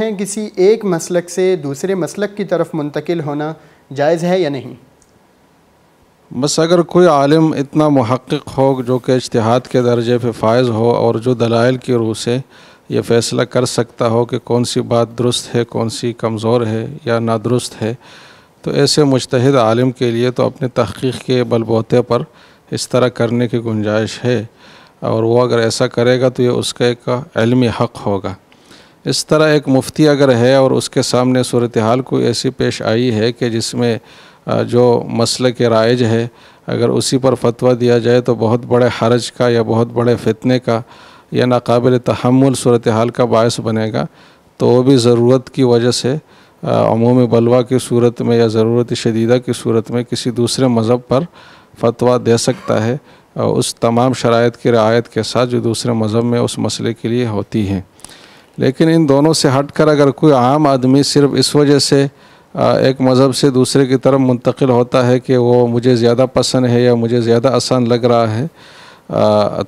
ہیں کسی ایک مسلک سے دوسرے مسلک کی طرف منتقل ہونا جائز ہے یا نہیں بس اگر کوئی عالم اتنا محقق ہو جو کہ اجتہاد کے درجے پہ فائز ہو اور جو دلائل کی روح سے یہ فیصلہ کر سکتا ہو کہ کون سی بات درست ہے کون سی کمزور ہے یا نادرست ہے تو ایسے مشتد عالم کے لیے تو اپنے تحقیق کے بل بوتے پر اس طرح کرنے کی گنجائش ہے اور وہ اگر ایسا کرے گا تو یہ اس کا ایک علمی حق ہوگا اس طرح ایک مفتی اگر ہے اور اس کے سامنے صورتحال کوئی ایسی پیش آئی ہے کہ جس میں جو مسئلہ کے رائج ہے اگر اسی پر فتویٰ دیا جائے تو بہت بڑے حرج کا یا بہت بڑے فتنے کا یا ناقابل تحمل صورتحال کا باعث بنے گا تو وہ بھی ضرورت کی وجہ سے عموم بلوا کی صورت میں یا ضرورت شدیدہ کی صورت میں کسی دوسرے مذہب پر فتویٰ دے سکتا ہے اس تمام شرائط کی رعایت کے ساتھ جو دوسرے مذہب میں اس مسئلے کے لیے ہوتی ہیں لیکن ان دونوں سے ہٹ کر اگر کوئی عام آدمی صرف اس وجہ سے ایک مذہب سے دوسرے کی طرف منتقل ہوتا ہے کہ وہ مجھے زیادہ پسند ہے یا مجھے زیادہ آسان لگ رہا ہے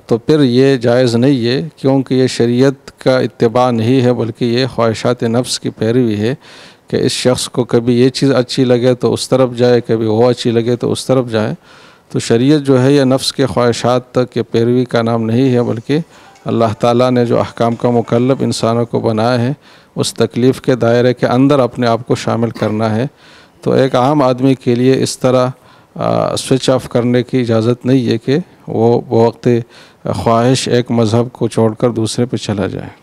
تو پھر یہ جائز نہیں ہے کیونکہ یہ شریعت کا اتباع نہیں ہے بلکہ یہ خواہشات نفس کی پیروی ہے کہ اس شخص کو کبھی یہ چیز اچھی لگے تو اس طرف جائے کبھی وہ اچھی لگے تو اس طرف جائے تو شریعت جو ہے یہ نفس کے خواہشات کے پیروی کا نام نہیں ہے بلکہ اللہ تعالیٰ نے جو احکام کا مکلب انسانوں کو بنایا ہے اس تکلیف کے دائرے کے اندر اپنے آپ کو شامل کرنا ہے تو ایک عام آدمی کے لیے اس طرح سوئچ آف کرنے کی اجازت نہیں ہے کہ وہ بوقت خواہش ایک مذہب کو چھوڑ کر دوسرے پہ چلا جائے